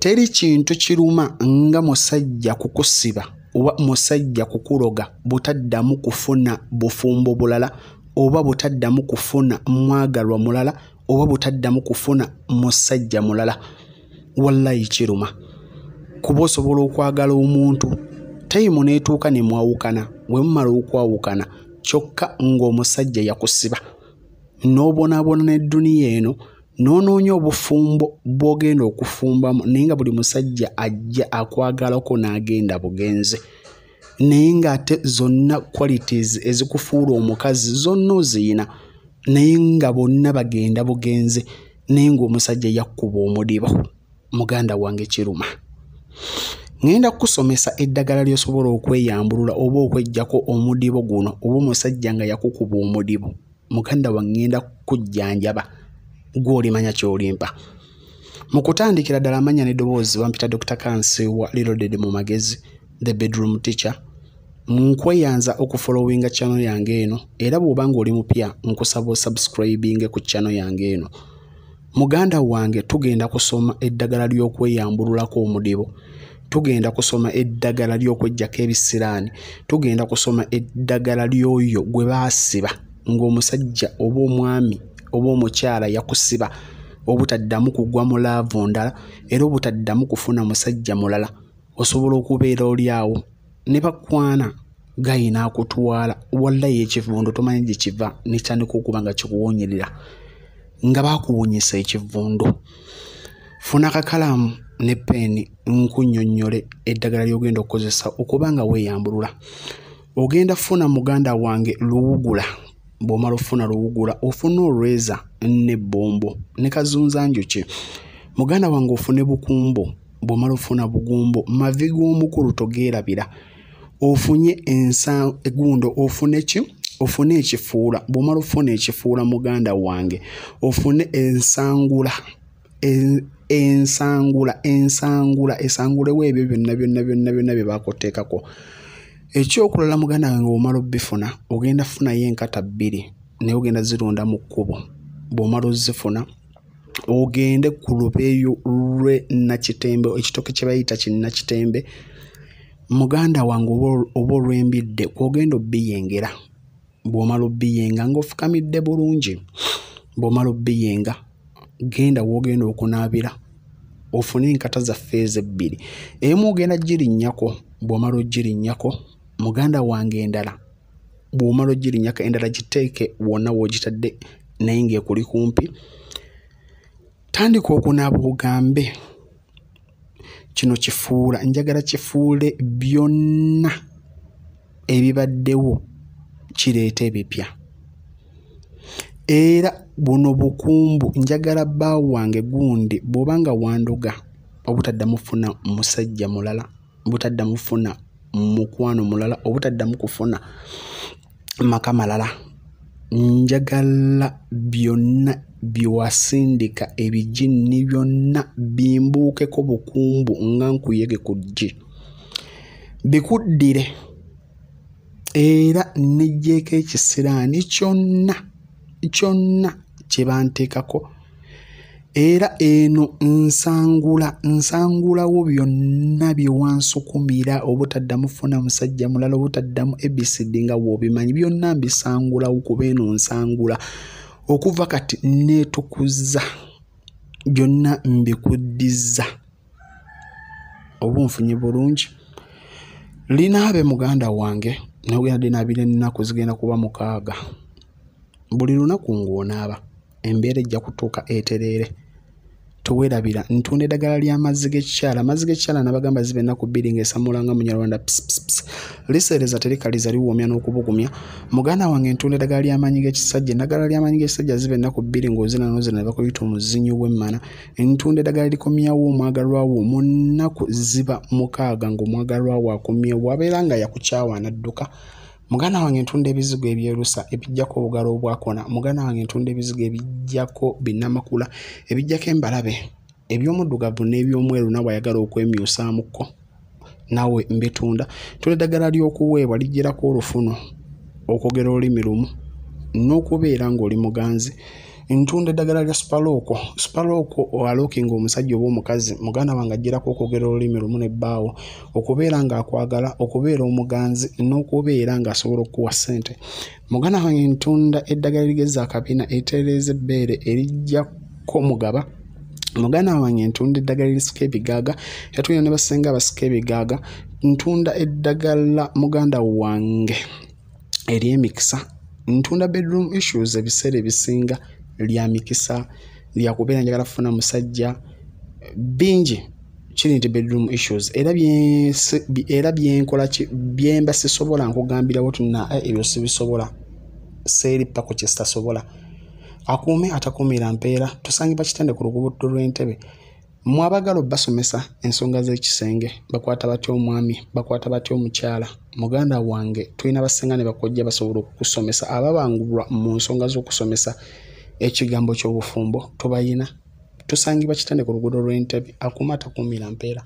teri kintu kiruma nga musajja kukusiba oba musajja kukuloga butaddamu kufuna bufumbo bulala oba butaddamu kufuna mwagalwa mulala oba butaddamu kufuna musajja mulala wallayi kiruma kuba osobola okwagala omuntu taimu netuuka nemwawukana wemumala okwawukana kyokka ngaomusajja yakusiba nobonaabona neduniya eno noonoonya obufumbo bw'ogenda okufumbamu naye nga buli musajja ajja akwagalako n'agenda bugenze naye ngaate zonna qualities ezikufuula omukazi zonna oziyina naye nga bonna bagenda bugenze naye ngaomusajja yakkuba omudibo muganda wange kiruma ŋenda kukusomesa eddagala ly'osobola okweyambulula oba okweggyako omudibo guno oba omusajja nga yakukuba omudibo muganda wange ŋenda kukujjanjaba gwolimanya kyolimpa mukutandikira ddala manya nedoboozi wampita dr kansi wa lirodded mu magezi the bedroom teacher nkweyanza okufolowinga chano yange eno era bw'oba ngaoli mupya nkusaba osubscribing ku chano yange eno muganda wange tugenda kusoma eddagala ly'okweyambululako omudibo tugenda kusoma eddagala ly'okweggyako ebisiraani tugenda kusoma eddagala lyoyo gwe baasiba ng'omusajja oba omwami oba omukyala yakusiba obutaddamu kugwa mulaavu ndala era obutaddamu kufuna musajja mulala osobola okubeera oli awo ne bakwana gayina akutwala wallayo ekivundo tomanyi gyekiva nekyandika okuba nga kikuwonyerera nga bakuwonyesa ekivundo funa akakalamu ne peeni nkunyonyole eddagala lyogenda okukozesa okuba nga weeyambulula ogenda funa muganda wange luwugula bw'omala okufuna luwugula ofune olweza nebbombo ne kazunzanjuki muganda wange ofune bukumbo bw'omala okufuna bugumbo mavi g'omukulu togeerabira ofunye ensa egundo ofune ki ofune ekifuula bw'omala okufuna ekifuula muganda wange ofune ensangula ensangula ensangula esangulewo ebyo byonna byonna byonna byonna bye baakuteekako ekyokulala muganda wange bwomala obifuna ogenda funayo enkata bbiri naye ogenda zirunda mu kkubo bwomala ozifuna ogende ku lubeeyo lwe nakitembe ekitoke kyebayita kinakitembe muganda wange oba olwembidde kwogenda obbiyengera bwomala obbiyenga ngaofukamidde bulungi bwomala obbiyenga genda wogenda okunaabira ofune enkata zaffe ezebbiri emu ogenda girinnyako bwomala ogirinnyako muganda wange endala bwomala ogirinyaka endala giteeke wonna wogitadde naye ngaekuli kumpi tandika okunaaba ogambe kino kifuula njagala kifuule byonna ebibaddewo kireeta ebipya era buno bukumbu njagala bbaawo wange gundi bw'obanga wandoga obutaddamufuna musajja mulala butaddamufuna mukwano mulala obutaddamu kufuna maka malala njagala byonna byewasindika ebijinni byonna bimbuukeko bukumbu nga nkuyege ku jji bikuddire era nejeeko ekisiraani kyonna kyonna kye banteekako era eno nsangula nsangulawo byonna byewansukumira obutaddamu funa musajja mulala obutaddamu ebisidi nga wobimanyi byonna mbisangulawo kuba eno nsangula okuva kati neetukuza byonna mbikuddiza oba nfunye bulungi linaabe muganda wange nogenda dinaabira ennaku zigenda kuba mukaaga buli lunaku ngaonaaba embeera ejja kutuuka etereere toweerabira ntunda eddagala ly'amazzi g'ekikyala amazzi g'ekikyala nabagamba ziba ennaku bbiri ng'esamulanga munyarwanda pisipisipisi liseereza terikaliza liwoomya n'okubugumya muganda wange ntunda eddagala ly'amaanyi g'ekisajja eddagala ly'amaanyi g'ekisajja ziba ennaku bbiri ng'ozinanozina ne bakuyita omuzinyi w'emmana ntunda eddagala likomyawo omwagalwawo mu nnaku ziba mukaaga ng'omwagalwawo akomyewo abeera nga yakukyawa anadduka mugana wange ntunda ebizigo ebyerusa ebijjako obugalo obwakona mugana wange ntunda ebizigo ebijjako binamakula ebijjako embalabe ebyomuddugavu n'ebyomweru nawe ayagala okwemyusamuko nawe mbitunda ntula eddagala lyokuweebwa lijjerako olufuno okwogera olulimi lumu n'okubeera ng'oli muganzi ntunda eddagala lya spalooko spalooko aloki nga omusajja oba omukazi muganda wange ajjirako okwogera olulimi lumu nebbaawo okubeera ngaakwagala okubeera omuganzi n'okubeera ngaasobola okukuwa ssente muganda wange ntunda eddagala erigeza akabina eritereereza ebbeere erijjako mugaba muganda wange ntunda eddagala erisika ebigaaga yatuyina ne basenga abasika ebigaaga ntunda eddagala muganda wange eryemikisa ntunda bedroom issues ebiseera ebisinga lya mikisa lyakubeera njagala kufuna musajja bingi kiri nti bedroom issues era byenkola byemba sisobola nkugambirawo tuna eh, ebyo sibisobola seeripa ku kyesitasobola akuume atakuumira mpeera tusangibwa kitende ku lugubutto lw'entebe mwabagalo basomesa ensonga z'ekisenge bakwata batya omwami bakwata batya omukyala muganda wange tulina basenga ne bakojja basobola okukusomesa ababangulwa mu nsonga z'okusomesa ekigambo kyobufumbo tubayina tusangibwa kitane ku luguudo lwentebe akumata kumira mpeera